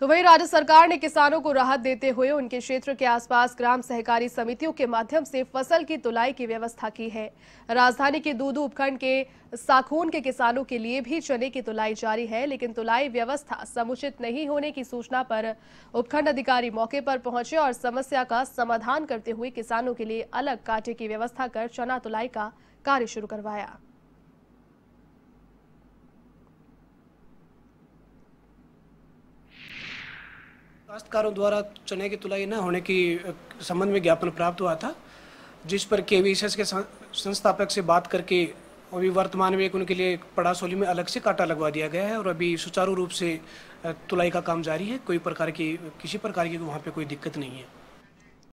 तो वही राज्य सरकार ने किसानों को राहत देते हुए उनके क्षेत्र के आसपास ग्राम सहकारी समितियों के माध्यम से फसल की तुलाई की व्यवस्था की है राजधानी के दूदू उपखंड के साखून के किसानों के लिए भी चने की तुलाई जारी है लेकिन तुलाई व्यवस्था समुचित नहीं होने की सूचना पर उपखंड अधिकारी मौके पर पहुंचे और समस्या का समाधान करते हुए किसानों के लिए अलग काटे की व्यवस्था कर चना तुलाई का कार्य शुरू करवाया काश्तकारों द्वारा चने की तुलाई न होने की संबंध में ज्ञापन प्राप्त हुआ था जिस पर के वी के संस्थापक से बात करके अभी वर्तमान में एक उनके लिए पड़ासोली में अलग से कांटा लगवा दिया गया है और अभी सुचारू रूप से तुलाई का काम जारी है कोई प्रकार की किसी प्रकार की तो वहाँ पे कोई दिक्कत नहीं है